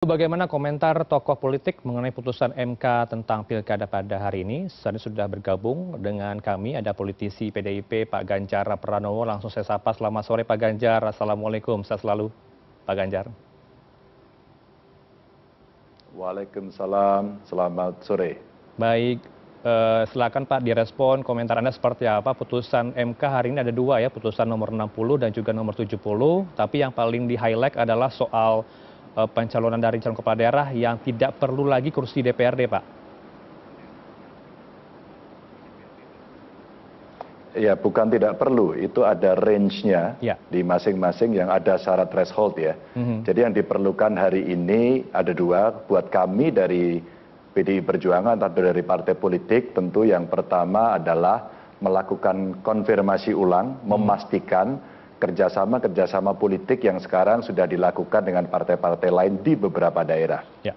Bagaimana komentar tokoh politik mengenai putusan MK tentang pilkada pada hari ini? Saat sudah bergabung dengan kami ada politisi PDIP Pak Ganjar Pranowo. Langsung saya sapa selamat sore Pak Ganjar. Assalamualaikum, saya selalu Pak Ganjar. Waalaikumsalam, selamat sore. Baik, eh, silakan Pak direspon komentar Anda seperti apa. Putusan MK hari ini ada dua ya, putusan nomor 60 dan juga nomor 70. Tapi yang paling di-highlight adalah soal Eh, pencalonan dari calon kepala daerah yang tidak perlu lagi kursi DPRD, Pak? Ya, bukan tidak perlu. Itu ada range-nya ya. di masing-masing yang ada syarat threshold ya. Mm-hmm. Jadi yang diperlukan hari ini ada dua. Buat kami dari PDI Perjuangan atau dari partai politik, tentu yang pertama adalah melakukan konfirmasi ulang, mm-hmm. memastikan kerjasama kerjasama politik yang sekarang sudah dilakukan dengan partai-partai lain di beberapa daerah. Ya.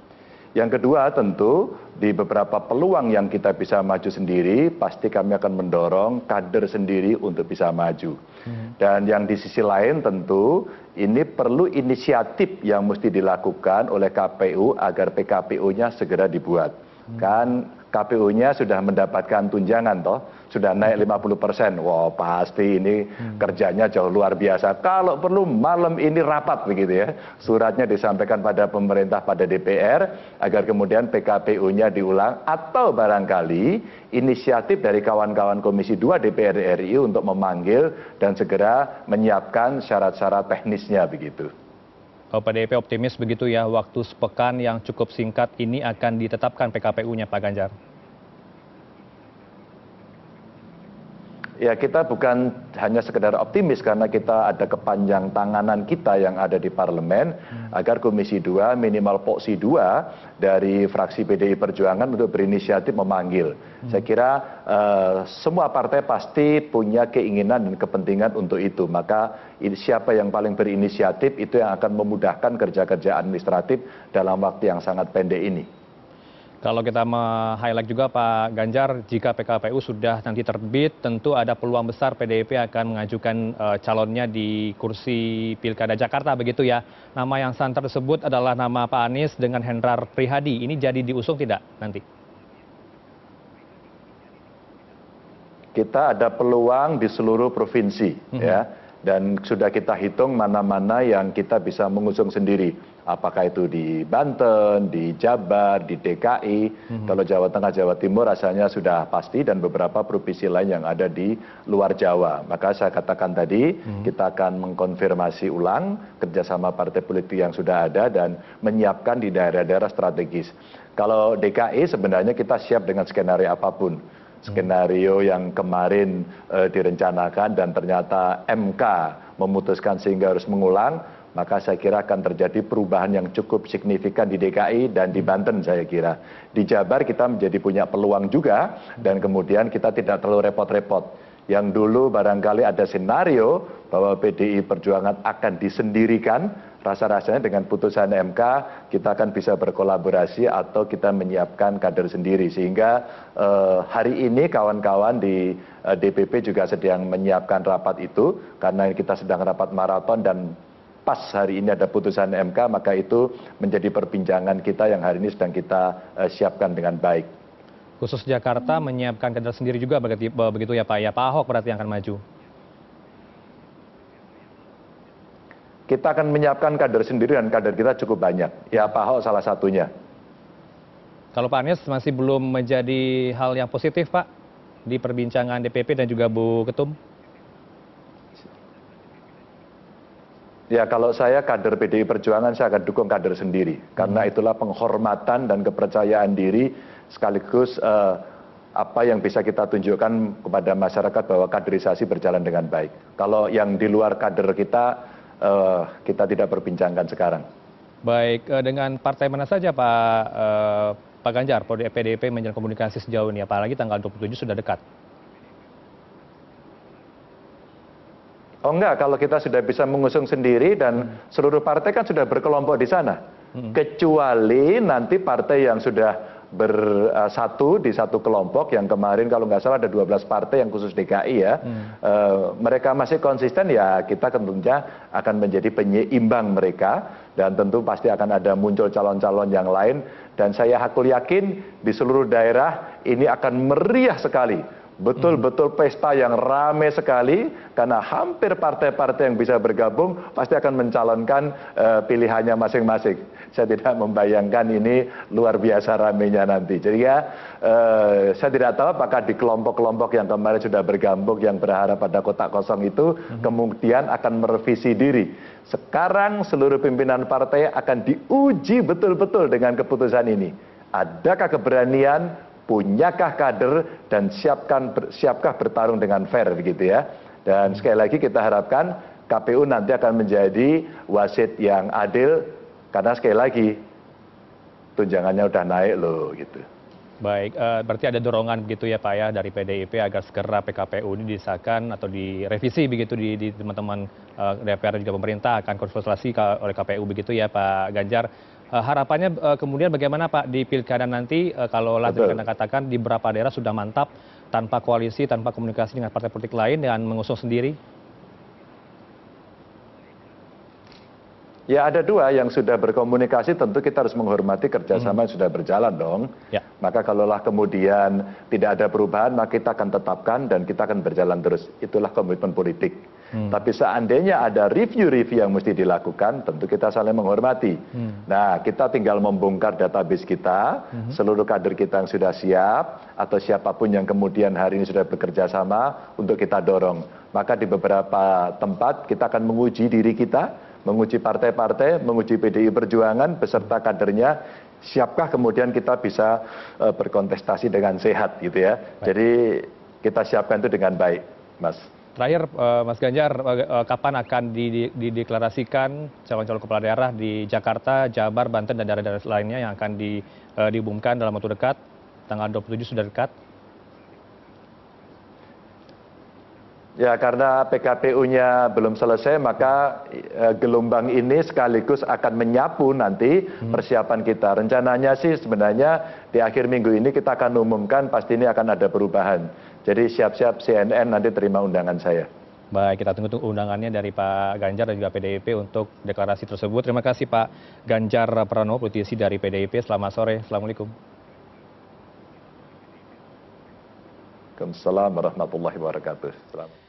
Yang kedua tentu di beberapa peluang yang kita bisa maju sendiri, pasti kami akan mendorong kader sendiri untuk bisa maju. Hmm. Dan yang di sisi lain tentu ini perlu inisiatif yang mesti dilakukan oleh KPU agar PKPU-nya segera dibuat. Hmm. Kan KPU-nya sudah mendapatkan tunjangan toh sudah naik 50 hmm. persen. Wow, pasti ini hmm. kerjanya jauh luar biasa. Kalau perlu malam ini rapat begitu ya. Suratnya disampaikan pada pemerintah, pada DPR, agar kemudian PKPU-nya diulang. Atau barangkali inisiatif dari kawan-kawan Komisi 2 DPR RI untuk memanggil dan segera menyiapkan syarat-syarat teknisnya begitu. Oh, PDIP optimis begitu ya, waktu sepekan yang cukup singkat ini akan ditetapkan PKPU-nya Pak Ganjar. ya kita bukan hanya sekedar optimis karena kita ada kepanjang tanganan kita yang ada di parlemen hmm. agar komisi 2 minimal poksi 2 dari fraksi PDI Perjuangan untuk berinisiatif memanggil. Hmm. Saya kira uh, semua partai pasti punya keinginan dan kepentingan untuk itu. Maka siapa yang paling berinisiatif itu yang akan memudahkan kerja-kerja administratif dalam waktu yang sangat pendek ini kalau kita highlight juga pak ganjar jika pkpu sudah nanti terbit tentu ada peluang besar pdip akan mengajukan eh, calonnya di kursi pilkada jakarta begitu ya nama yang santer tersebut adalah nama pak anies dengan hendrar prihadi ini jadi diusung tidak nanti kita ada peluang di seluruh provinsi mhm. ya dan sudah kita hitung mana-mana yang kita bisa mengusung sendiri apakah itu di Banten, di Jabar, di DKI. Hmm. Kalau Jawa Tengah, Jawa Timur rasanya sudah pasti dan beberapa provinsi lain yang ada di luar Jawa. Maka saya katakan tadi hmm. kita akan mengkonfirmasi ulang kerjasama partai politik yang sudah ada dan menyiapkan di daerah-daerah strategis. Kalau DKI sebenarnya kita siap dengan skenario apapun mhm. skenario yang kemarin e, direncanakan dan ternyata MK memutuskan sehingga harus mengulang maka saya kira akan terjadi perubahan yang cukup signifikan di DKI dan di Banten saya kira. Di Jabar kita menjadi punya peluang juga dan kemudian kita tidak terlalu repot-repot. Yang dulu barangkali ada senario bahwa PDI Perjuangan akan disendirikan, rasa-rasanya dengan putusan MK kita akan bisa berkolaborasi atau kita menyiapkan kader sendiri sehingga eh, hari ini kawan-kawan di eh, DPP juga sedang menyiapkan rapat itu karena kita sedang rapat maraton dan pas hari ini ada putusan mk maka itu menjadi perbincangan kita yang hari ini sedang kita eh, siapkan dengan baik. Khusus Jakarta menyiapkan kader sendiri juga begitu ya Pak ya Pak Ahok berarti yang akan maju. Kita akan menyiapkan kader sendiri dan kader kita cukup banyak. Ya Pak Ahok salah satunya. Kalau Pak Anies masih belum menjadi hal yang positif Pak di perbincangan DPP dan juga Bu Ketum? Ya kalau saya kader PDI Perjuangan saya akan dukung kader sendiri karena hmm. itulah penghormatan dan kepercayaan diri sekaligus eh, apa yang bisa kita tunjukkan kepada masyarakat bahwa kaderisasi berjalan dengan baik. Kalau yang di luar kader kita eh, kita tidak berbincangkan sekarang. Baik, eh, dengan partai mana saja Pak eh, Pak Ganjar, PDIP menjalin komunikasi sejauh ini apalagi tanggal 27 sudah dekat. Oh enggak, kalau kita sudah bisa mengusung sendiri dan hmm. seluruh partai kan sudah berkelompok di sana. Hmm. Kecuali nanti partai yang sudah bersatu eh, di satu kelompok yang kemarin kalau nggak salah ada 12 partai yang khusus DKI ya. Hmm. E, mereka masih konsisten ya kita tentunya akan menjadi penyeimbang mereka dan tentu pasti akan ada muncul calon-calon yang lain dan saya hakul yakin di seluruh daerah ini akan meriah sekali betul-betul mhm. pesta yang ramai sekali karena hampir partai-partai yang bisa bergabung pasti akan mencalonkan uh, pilihannya masing-masing. Saya tidak membayangkan ini luar biasa ramenya nanti. Jadi ya uh, saya tidak tahu apakah di kelompok-kelompok yang kemarin sudah bergabung yang berharap pada kotak kosong itu hmm. kemudian akan merevisi diri. Sekarang seluruh pimpinan partai akan diuji betul-betul dengan keputusan ini. Adakah keberanian punyakah kader dan siapkan siapkah bertarung dengan fair gitu ya. Dan sekali lagi kita harapkan KPU nanti akan menjadi wasit yang adil karena sekali lagi tunjangannya udah naik loh gitu. Baik, eh, berarti ada dorongan begitu ya Pak ya dari PDIP agar segera PKPU ini disahkan atau direvisi begitu di teman-teman eh, DPR dan juga pemerintah akan konsultasi oleh KPU begitu ya Pak Ganjar. Eh, harapannya eh, kemudian bagaimana Pak di pilkada nanti eh, kalau Latif katakan di beberapa daerah sudah mantap tanpa koalisi, tanpa komunikasi dengan partai politik lain dengan mengusung sendiri? Ya ada dua yang sudah berkomunikasi tentu kita harus menghormati kerjasama hmm. yang sudah berjalan dong. Ya. Maka kalaulah kemudian tidak ada perubahan maka kita akan tetapkan dan kita akan berjalan terus. Itulah komitmen politik. Hmm. Tapi seandainya ada review-review yang mesti dilakukan, tentu kita saling menghormati. Hmm. Nah, kita tinggal membongkar database kita, hmm. seluruh kader kita yang sudah siap, atau siapapun yang kemudian hari ini sudah bekerja sama, untuk kita dorong. Maka di beberapa tempat kita akan menguji diri kita, menguji partai-partai, menguji PDI Perjuangan beserta kadernya, siapkah kemudian kita bisa eh, berkontestasi dengan sehat gitu ya. Jadi kita siapkan itu dengan baik, Mas terakhir eh, mas ganjar eh, eh, kapan akan dideklarasikan calon calon kepala daerah di jakarta jabar banten dan daerah daerah lainnya yang akan diumumkan dalam waktu dekat tanggal 27 sudah dekat Ya karena PKPU-nya belum selesai maka e, gelombang ini sekaligus akan menyapu nanti hmm. persiapan kita. Rencananya sih sebenarnya di akhir minggu ini kita akan umumkan pasti ini akan ada perubahan. Jadi siap-siap CNN nanti terima undangan saya. Baik, kita tunggu undangannya dari Pak Ganjar dan juga PDIP untuk deklarasi tersebut. Terima kasih Pak Ganjar Pranowo, politisi dari PDIP. Selamat sore, Assalamualaikum. Assalamualaikum warahmatullahi wabarakatuh. Selamat.